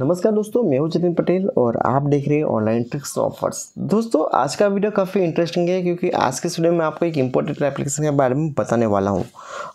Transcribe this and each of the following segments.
नमस्कार दोस्तों मैं हूं जतिन पटेल और आप देख रहे हैं ऑनलाइन ट्रिक्स ऑफर्स दोस्तों आज का वीडियो काफ़ी इंटरेस्टिंग है क्योंकि आज के वीडियो में आपको एक इम्पोर्टेंट एप्लीकेशन के बारे में बताने वाला हूं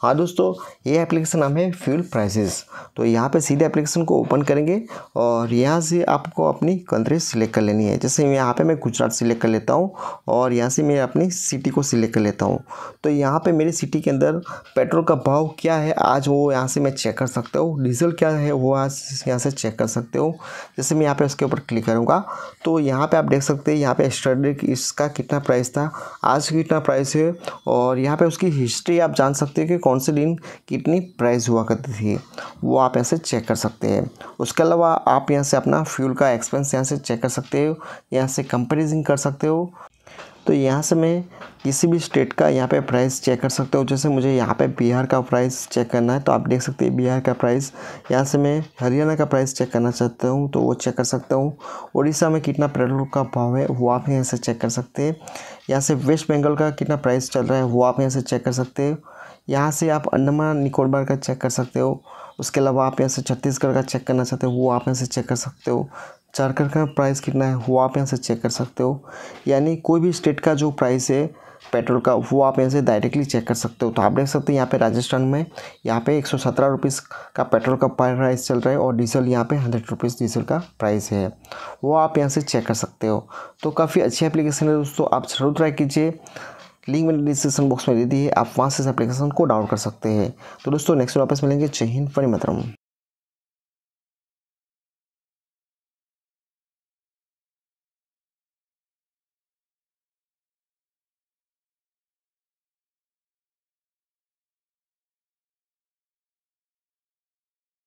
हाँ दोस्तों ये एप्लीकेशन नाम है फ्यूल प्राइसेस तो यहाँ पे सीधे एप्लीकेशन को ओपन करेंगे और यहाँ से आपको अपनी कंट्री सिलेक्ट कर लेनी है जैसे यहाँ पर मैं गुजरात सिलेक्ट कर लेता हूँ और यहाँ से मैं अपनी सिटी को सिलेक्ट कर लेता हूँ तो यहाँ पर मेरी सिटी के अंदर पेट्रोल का भाव क्या है आज वो यहाँ से मैं चेक कर सकता हूँ डीजल क्या है वो आज यहाँ से चेक कर सकता सकते हो जैसे मैं यहाँ पे उसके ऊपर क्लिक करूँगा तो यहाँ पे आप देख सकते हैं यहाँ पे स्टडी इसका कितना प्राइस था आज कितना प्राइस है और यहाँ पे उसकी हिस्ट्री आप जान सकते हो कि कौन से दिन कितनी प्राइस हुआ करती थी वो आप यहाँ से चेक कर सकते हैं उसके अलावा आप यहाँ से अपना फ्यूल का एक्सपेंस यहाँ से चेक कर सकते हो यहाँ से कंपेरिजन कर सकते हो तो यहाँ से मैं किसी भी स्टेट का यहाँ पे प्राइस चेक कर सकता हूँ जैसे मुझे यहाँ पे बिहार का प्राइस चेक करना है तो आप देख सकते हैं बिहार का प्राइस यहाँ से मैं हरियाणा का प्राइस चेक करना चाहता हूँ तो वो चेक कर सकता हूँ उड़ीसा में कितना पेट्रोल का भाव है वो आप यहाँ से चेक कर सकते हैं यहाँ से वेस्ट बंगाल का कितना प्राइस चल रहा है वो आप यहाँ से चेक कर सकते हो यहाँ से आप अंडमान निकोबार का चेक कर सकते हो उसके अलावा आप यहाँ से छत्तीसगढ़ का चेक करना चाहते हो वो आप यहाँ से चेक कर सकते हो चार्कर का प्राइस कितना है वो आप यहाँ से चेक कर सकते हो यानी कोई भी स्टेट का जो प्राइस है पेट्रोल का वो आप यहाँ से डायरेक्टली चेक कर सकते हो तो आप देख सकते हैं यहाँ पे राजस्थान में यहाँ पे एक सौ का पेट्रोल का प्राइस चल रहा है और डीजल यहाँ पे हंड्रेड रुपीज़ डीजल का प्राइस है वो आप यहाँ से चेक कर सकते हो तो काफ़ी अच्छी एप्लीकेशन है दोस्तों आप ज़रूर ट्राई कीजिए लिंक मैंने डिस्क्रिप्शन बॉक्स में दे दी है आप वहाँ से इस एप्लीकेशन को डाउनलोड कर सकते हैं तो दोस्तों नेक्स्ट वापस मिलेंगे चहन फरी मतरम